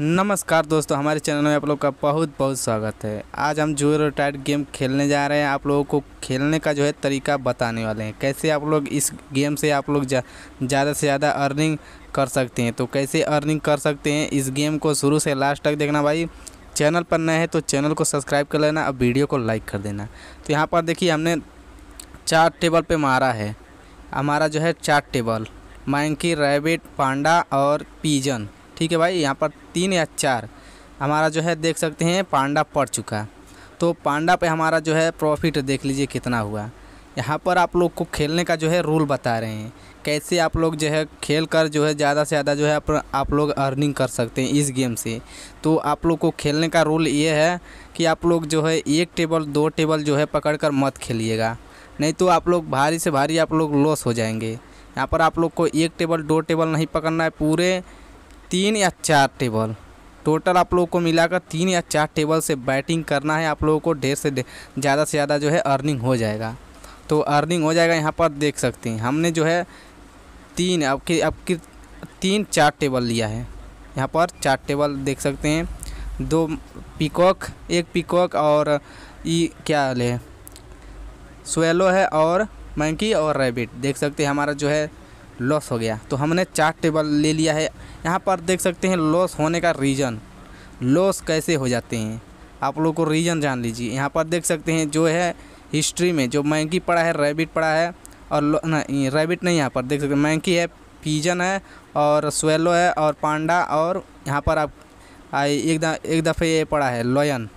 नमस्कार दोस्तों हमारे चैनल में आप लोग का बहुत बहुत स्वागत है आज हम जो टाइट गेम खेलने जा रहे हैं आप लोगों को खेलने का जो है तरीका बताने वाले हैं कैसे आप लोग इस गेम से आप लोग ज़्यादा से ज़्यादा अर्निंग कर सकते हैं तो कैसे अर्निंग कर सकते हैं इस गेम को शुरू से लास्ट तक देखना भाई चैनल पर नए हैं तो चैनल को सब्सक्राइब कर लेना और वीडियो को लाइक कर देना तो यहाँ पर देखिए हमने चार टेबल पर मारा है हमारा जो है चार टेबल माइंकी रैबिट पांडा और पीजन ठीक है भाई यहाँ पर तीन या चार हमारा जो है देख सकते हैं पांडा पड़ चुका तो पांडा पे हमारा जो है प्रॉफिट देख लीजिए कितना हुआ यहाँ पर आप लोग को खेलने का जो है रूल बता रहे हैं कैसे आप लोग जो है खेल कर जो है ज़्यादा से ज़्यादा जो है आप, आप लोग अर्निंग कर सकते हैं इस गेम से तो आप लोग को खेलने का रूल ये है कि आप लोग जो है एक टेबल दो टेबल जो है पकड़ कर मत खेलिएगा नहीं तो आप लोग भारी से भारी आप लोग लॉस हो जाएंगे यहाँ पर आप लोग को एक टेबल दो टेबल नहीं पकड़ना है पूरे तीन या चार टेबल टोटल आप लोगों को मिलाकर तीन या चार टेबल से बैटिंग करना है आप लोगों को ढेर से ज़्यादा से ज़्यादा जो है अर्निंग हो जाएगा तो अर्निंग हो जाएगा यहाँ पर देख सकते हैं हमने जो है तीन आपके कि तीन चार टेबल लिया है यहाँ पर चार टेबल देख सकते हैं दो पिकॉक एक पिकॉक और ये क्या ले स्वेलो है और मैंकी और रैबिट देख सकते हैं हमारा जो है लॉस हो गया तो हमने चार टेबल ले लिया है यहाँ पर देख सकते हैं लॉस होने का रीज़न लॉस कैसे हो जाते हैं आप लोग को रीज़न जान लीजिए यहाँ पर देख सकते हैं जो है हिस्ट्री में जो मैंकी पड़ा है रैबिट पड़ा है और नहीं रैबिट नहीं यहाँ पर देख सकते मैंकी है पीजन है और स्वेलो है और पांडा और यहाँ पर आप आई एक दा, एक दफ़े ये पड़ा है लॉयन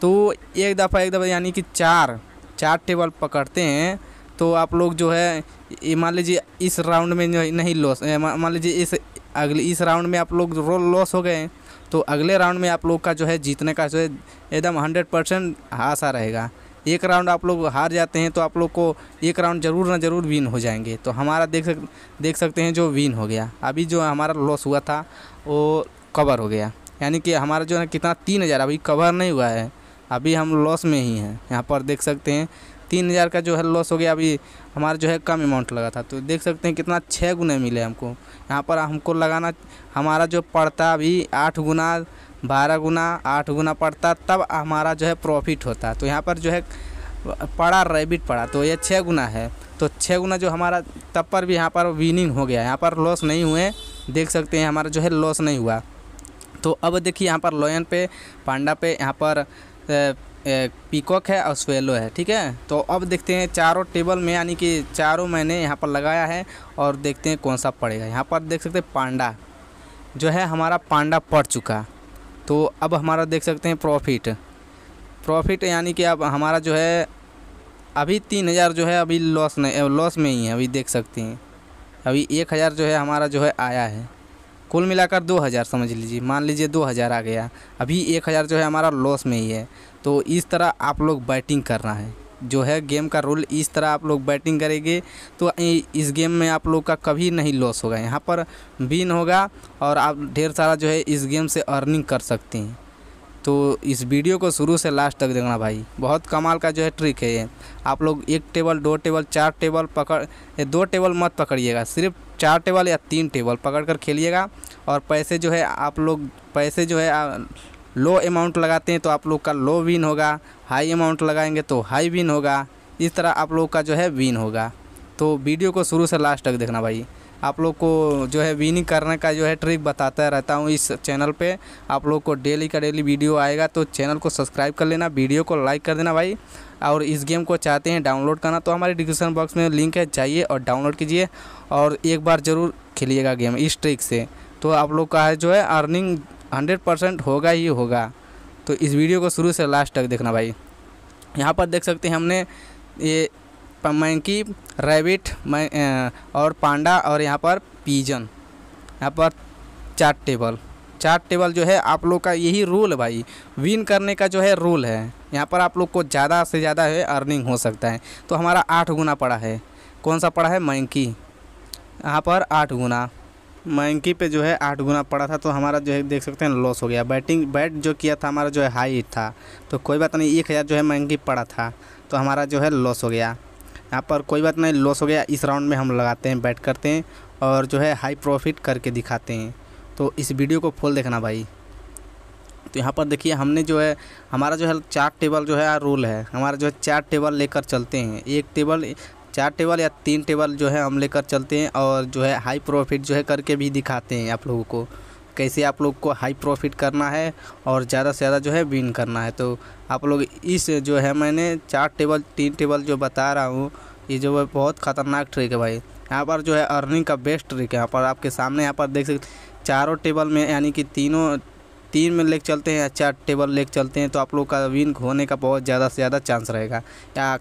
तो एक दफ़ा एक दफ़ा यानी कि चार चार टेबल पकड़ते हैं तो आप लोग जो है ये मान लीजिए इस राउंड में नहीं लॉस मान लीजिए इस अगले इस राउंड में आप लोग रोल लॉस हो गए हैं तो अगले राउंड में आप लोग का जो है जीतने का जो है एकदम हंड्रेड परसेंट आशा रहेगा एक राउंड आप लोग हार जाते हैं तो आप लोग को एक राउंड ज़रूर ना ज़रूर विन हो जाएंगे तो हमारा देख सक देख सकते हैं जो विन हो गया अभी जो हमारा लॉस हुआ था वो कवर हो गया यानी कि हमारा जो है कितना तीन हज़ार अभी कवर नहीं हुआ है अभी हम लॉस में ही हैं यहाँ पर देख सकते हैं तीन हज़ार का जो है लॉस हो गया अभी हमारा जो है कम अमाउंट लगा था तो देख सकते हैं कितना छः गुने मिले हमको यहाँ पर हमको लगाना हमारा जो पड़ता अभी आठ गुना बारह गुना आठ गुना पड़ता तब हमारा जो है प्रॉफिट होता तो यहाँ पर जो है पड़ा रेबिट पड़ा तो ये छः गुना है तो छः गुना जो हमारा तब पर भी यहाँ पर विनिंग हो गया यहाँ पर लॉस नहीं हुए देख सकते हैं हमारा जो है लॉस नहीं हुआ तो अब देखिए यहाँ पर लोयन पे पांडा पे यहाँ पर पीकॉक है और स्वेलो है ठीक है तो अब देखते हैं चारों टेबल में यानी कि चारों मैंने यहाँ पर लगाया है और देखते हैं कौन सा पड़ेगा यहाँ पर देख सकते हैं पांडा जो है हमारा पांडा पड़ चुका तो अब हमारा देख सकते हैं प्रॉफिट प्रॉफिट यानी कि अब हमारा जो है अभी तीन हज़ार जो है अभी लॉस नहीं लॉस में ही है अभी देख सकते हैं अभी एक हज़ार जो है हमारा जो है आया है कुल मिलाकर दो हज़ार समझ लीजिए मान लीजिए दो हज़ार आ गया अभी एक हज़ार जो है हमारा लॉस में ही है तो इस तरह आप लोग बैटिंग करना है जो है गेम का रूल इस तरह आप लोग बैटिंग करेंगे तो इस गेम में आप लोग का कभी नहीं लॉस होगा यहाँ पर विन होगा और आप ढेर सारा जो है इस गेम से अर्निंग कर सकते हैं तो इस वीडियो को शुरू से लास्ट तक देखना भाई बहुत कमाल का जो है ट्रिक है ये आप लोग एक टेबल दो टेबल चार टेबल पकड़ दो टेबल मत पकड़िएगा सिर्फ चार टेबल या तीन टेबल पकड़ कर खेलिएगा और पैसे जो है आप लोग पैसे जो है आ, लो अमाउंट लगाते हैं तो आप लोग का लो विन होगा हाई अमाउंट लगाएंगे तो हाई विन होगा इस तरह आप लोग का जो है विन होगा तो वीडियो को शुरू से लास्ट तक देखना भाई आप लोग को जो है विनिंग करने का जो है ट्रिक बताता रहता हूँ इस चैनल पे आप लोग को डेली का डेली वीडियो आएगा तो चैनल को सब्सक्राइब कर लेना वीडियो को लाइक कर देना भाई और इस गेम को चाहते हैं डाउनलोड करना तो हमारे डिस्क्रिप्शन बॉक्स में लिंक है जाइए और डाउनलोड कीजिए और एक बार ज़रूर खेलिएगा गेम इस ट्रिक से तो आप लोग का है जो है अर्निंग हंड्रेड परसेंट होगा ही होगा तो इस वीडियो को शुरू से लास्ट तक देखना भाई यहाँ पर देख सकते हैं हमने ये मैंकी रैबिट और पांडा और यहाँ पर पीजन यहाँ पर चार टेबल चार टेबल जो है आप लोग का यही रूल है भाई विन करने का जो है रूल है यहाँ पर आप लोग को ज़्यादा से ज़्यादा है अर्निंग हो सकता है तो हमारा आठ गुना पड़ा है कौन सा पड़ा है मैंकी यहाँ पर आठ गुना मैंकी पे जो है आठ गुना पड़ा था तो हमारा जो है देख सकते हैं लॉस हो गया बैटिंग बैट जो किया था हमारा जो है हाई था तो कोई बात नहीं एक हज़ार जो है मैंकी पड़ा था तो हमारा जो है लॉस हो गया यहाँ पर कोई बात नहीं लॉस हो गया इस राउंड में हम लगाते हैं बैट करते हैं और जो है हाई प्रॉफिट करके दिखाते हैं तो इस वीडियो को फुल देखना भाई तो यहाँ पर देखिए हमने जो है हमारा जो है चार टेबल जो है रूल है हमारा जो है चार टेबल लेकर चलते हैं एक टेबल चार टेबल या तीन टेबल जो है हम लेकर चलते हैं और जो है हाई प्रॉफिट जो है करके भी दिखाते हैं आप लोगों को कैसे आप लोग को हाई प्रॉफिट करना है और ज़्यादा से ज़्यादा जो है विन करना है तो आप लोग इस जो है मैंने चार टेबल तीन टेबल जो बता रहा हूँ ये जो है बहुत ख़तरनाक ट्रिक है भाई यहाँ पर जो है अर्निंग का बेस्ट ट्रिक है यहाँ पर आपके सामने यहाँ पर देख सकते चारों टेबल में यानी कि तीनों तीन में लेग चलते हैं या चार टेबल लेग चलते हैं तो आप लोग का विन होने का बहुत ज़्यादा से ज़्यादा चांस रहेगा या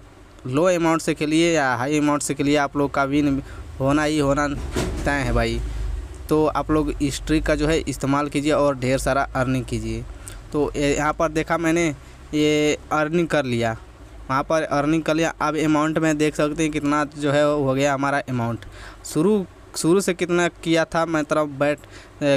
लो अमाउंट से के लिए या हाई अमाउंट से के लिए आप लोग का विन होना ही होना तय है भाई तो आप लोग इस ट्रिक का जो है इस्तेमाल कीजिए और ढेर सारा अर्निंग कीजिए तो यहाँ पर देखा मैंने ये अर्निंग कर लिया वहाँ पर अर्निंग कर लिया अब अमाउंट में देख सकते हैं कितना जो है हो गया हमारा अमाउंट शुरू शुरू से कितना किया था मैं तरफ बैट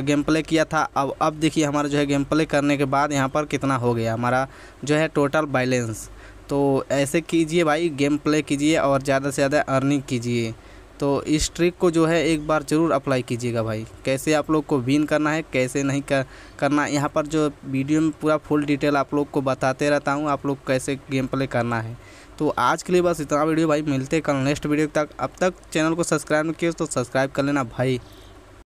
गेम प्ले किया था अब अब देखिए हमारा जो है गेम प्ले करने के बाद यहाँ पर कितना हो गया हमारा जो है टोटल बैलेंस तो ऐसे कीजिए भाई गेम प्ले कीजिए और ज़्यादा से ज़्यादा अर्निंग कीजिए तो इस ट्रिक को जो है एक बार ज़रूर अप्लाई कीजिएगा भाई कैसे आप लोग को विन करना है कैसे नहीं कर, करना यहाँ पर जो वीडियो में पूरा फुल डिटेल आप लोग को बताते रहता हूँ आप लोग कैसे गेम प्ले करना है तो आज के लिए बस इतना वीडियो भाई मिलते कल नेक्स्ट वीडियो तक अब तक चैनल को सब्सक्राइब नहीं किया तो सब्सक्राइब कर लेना भाई